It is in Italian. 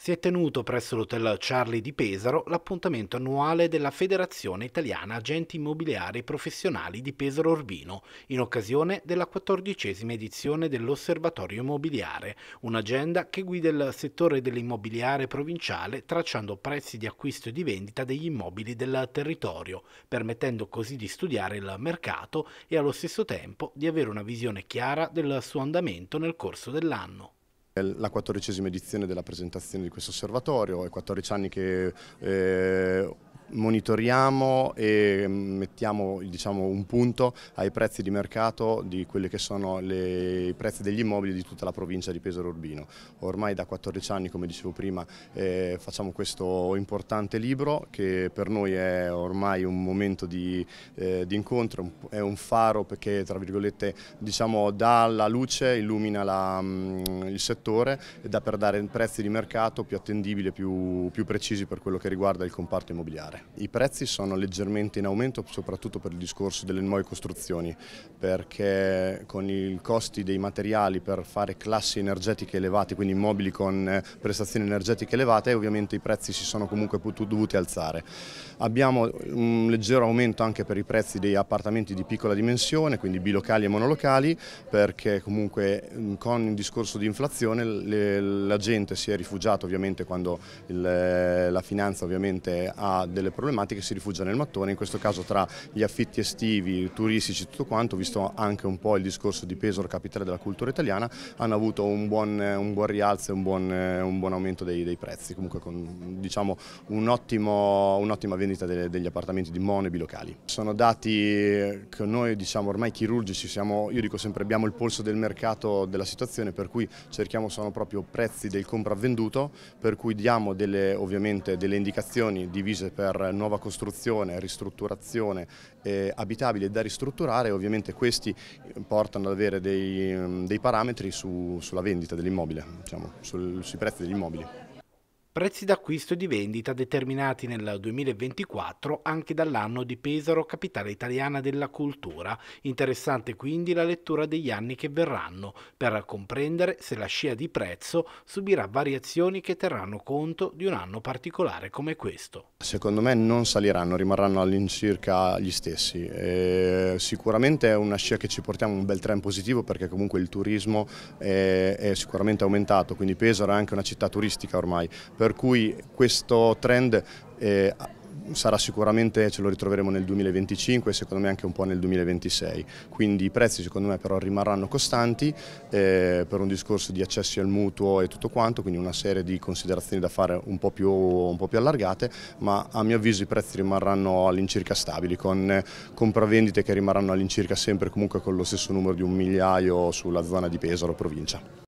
si è tenuto presso l'hotel Charlie di Pesaro l'appuntamento annuale della Federazione Italiana Agenti Immobiliari Professionali di Pesaro Orbino, in occasione della quattordicesima edizione dell'Osservatorio Immobiliare, un'agenda che guida il settore dell'immobiliare provinciale tracciando prezzi di acquisto e di vendita degli immobili del territorio, permettendo così di studiare il mercato e allo stesso tempo di avere una visione chiara del suo andamento nel corso dell'anno. La quattordicesima edizione della presentazione di questo osservatorio, è 14 anni che eh, monitoriamo e mettiamo diciamo, un punto ai prezzi di mercato di quelli che sono le, i prezzi degli immobili di tutta la provincia di Pesaro Urbino. Ormai da 14 anni, come dicevo prima, eh, facciamo questo importante libro che per noi è ormai un momento di, eh, di incontro, è un faro perché tra virgolette diciamo, dà la luce, illumina la, mh, mm, il settore e dà per dare prezzi di mercato più attendibili, più, più precisi per quello che riguarda il comparto immobiliare migliorare. I prezzi sono leggermente in aumento soprattutto per il discorso delle nuove costruzioni perché con i costi dei materiali per fare classi energetiche elevate, quindi immobili con eh, prestazioni energetiche elevate ovviamente i prezzi si sono comunque dovuti alzare. Abbiamo un mm, leggero aumento anche per i prezzi dei appartamenti di piccola dimensione, quindi bilocali e monolocali perché comunque mm, con il discorso di inflazione le, la gente si è rifugiata ovviamente quando il, eh, la finanza ovviamente ha delle delle problematiche si rifugia nel mattone, in questo caso tra gli affitti estivi, turistici, tutto quanto, visto anche un po' il discorso di Pesaro, capitale della cultura italiana, hanno avuto un buon, un buon rialzo e un buon, un buon aumento dei, dei, prezzi, comunque con diciamo, un'ottima un vendita delle, degli appartamenti di monebi locali. Sono dati che noi diciamo ormai chirurgici, siamo, io dico sempre abbiamo il polso del mercato della situazione, per cui cerchiamo sono proprio prezzi del compravenduto, per cui diamo delle, ovviamente delle indicazioni divise per per nuova costruzione, ristrutturazione eh, abitabili da ristrutturare ovviamente questi eh, portano ad avere dei, mm, dei parametri su, sulla vendita dell'immobile, diciamo, sul, sui prezzi degli immobili prezzi d'acquisto e di vendita determinati nel 2024 anche dall'anno di Pesaro, capitale italiana della cultura. Interessante quindi la lettura degli anni che verranno per comprendere se la scia di prezzo subirà variazioni che terranno conto di un anno particolare come questo. Secondo me non saliranno, rimarranno all'incirca gli stessi. E sicuramente è una scia che ci portiamo un bel trend positivo perché comunque il turismo è, è sicuramente aumentato, quindi Pesaro è anche una città turistica ormai. Per per cui questo trend eh, sarà sicuramente, ce lo ritroveremo nel 2025 e secondo me anche un po' nel 2026. Quindi i prezzi secondo me però rimarranno costanti eh, per un discorso di accessi al mutuo e tutto quanto, quindi una serie di considerazioni da fare un po' più, un po più allargate, ma a mio avviso i prezzi rimarranno all'incirca stabili, con compravendite che rimarranno all'incirca sempre comunque con lo stesso numero di un migliaio sulla zona di Pesaro provincia.